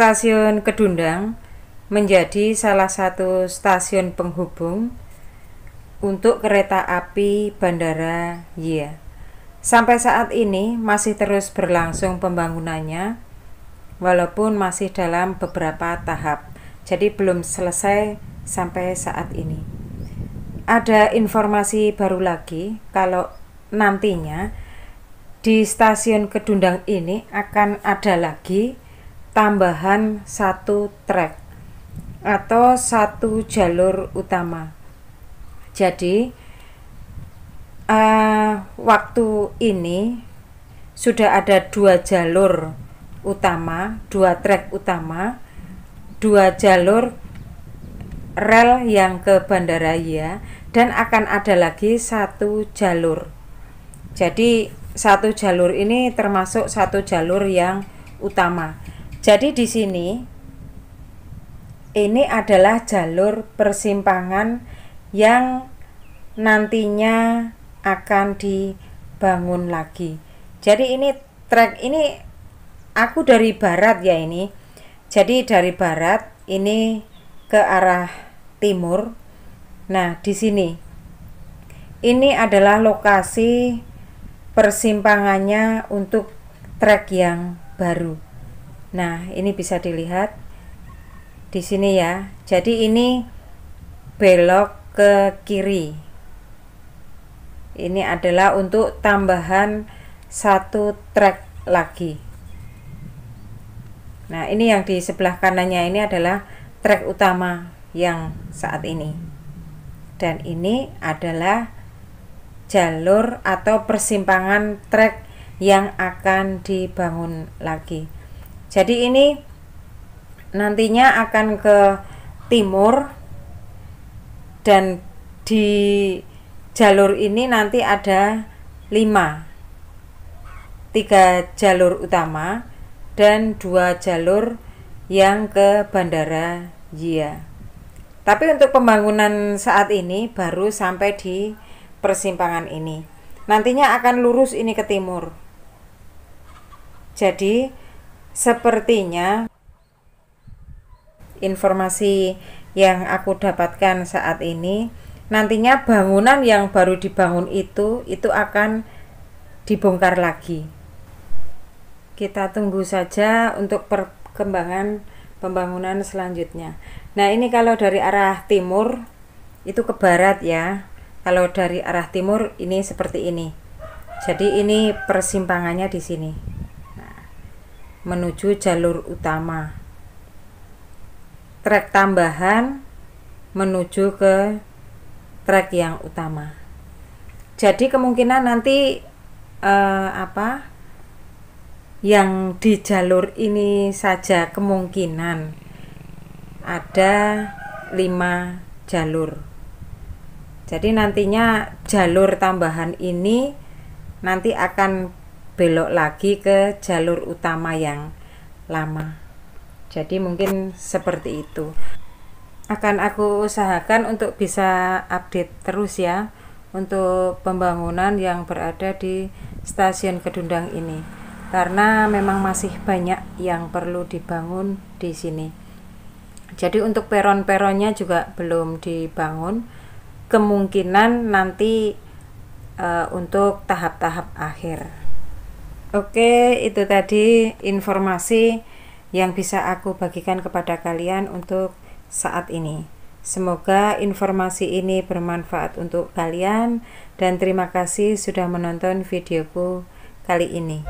Stasiun Kedundang menjadi salah satu stasiun penghubung untuk kereta api Bandara Yia. Sampai saat ini masih terus berlangsung pembangunannya walaupun masih dalam beberapa tahap. Jadi belum selesai sampai saat ini. Ada informasi baru lagi kalau nantinya di stasiun Kedundang ini akan ada lagi tambahan satu track atau satu jalur utama. Jadi, uh, waktu ini sudah ada dua jalur utama, dua track utama, dua jalur rel yang ke Bandara ya, dan akan ada lagi satu jalur. Jadi, satu jalur ini termasuk satu jalur yang utama. Jadi di sini ini adalah jalur persimpangan yang nantinya akan dibangun lagi. Jadi ini trek ini aku dari barat ya ini. Jadi dari barat ini ke arah timur. Nah, di sini. Ini adalah lokasi persimpangannya untuk trek yang baru. Nah, ini bisa dilihat di sini ya. Jadi ini belok ke kiri. Ini adalah untuk tambahan satu track lagi. Nah, ini yang di sebelah kanannya ini adalah track utama yang saat ini. Dan ini adalah jalur atau persimpangan track yang akan dibangun lagi jadi ini nantinya akan ke timur dan di jalur ini nanti ada lima tiga jalur utama dan dua jalur yang ke Bandara Jia. Tapi untuk pembangunan saat ini baru sampai di persimpangan ini. Nantinya akan lurus ini ke timur. Jadi Sepertinya informasi yang aku dapatkan saat ini nantinya bangunan yang baru dibangun itu itu akan dibongkar lagi. Kita tunggu saja untuk perkembangan pembangunan selanjutnya. Nah, ini kalau dari arah timur itu ke barat ya. Kalau dari arah timur ini seperti ini. Jadi ini persimpangannya di sini menuju jalur utama. Trek tambahan menuju ke trek yang utama. Jadi kemungkinan nanti eh, apa? Yang di jalur ini saja kemungkinan ada lima jalur. Jadi nantinya jalur tambahan ini nanti akan belok lagi ke jalur utama yang lama jadi mungkin seperti itu akan aku usahakan untuk bisa update terus ya untuk pembangunan yang berada di stasiun Kedundang ini karena memang masih banyak yang perlu dibangun di sini jadi untuk peron-peronnya juga belum dibangun kemungkinan nanti e, untuk tahap-tahap akhir Oke, itu tadi informasi yang bisa aku bagikan kepada kalian untuk saat ini. Semoga informasi ini bermanfaat untuk kalian dan terima kasih sudah menonton videoku kali ini.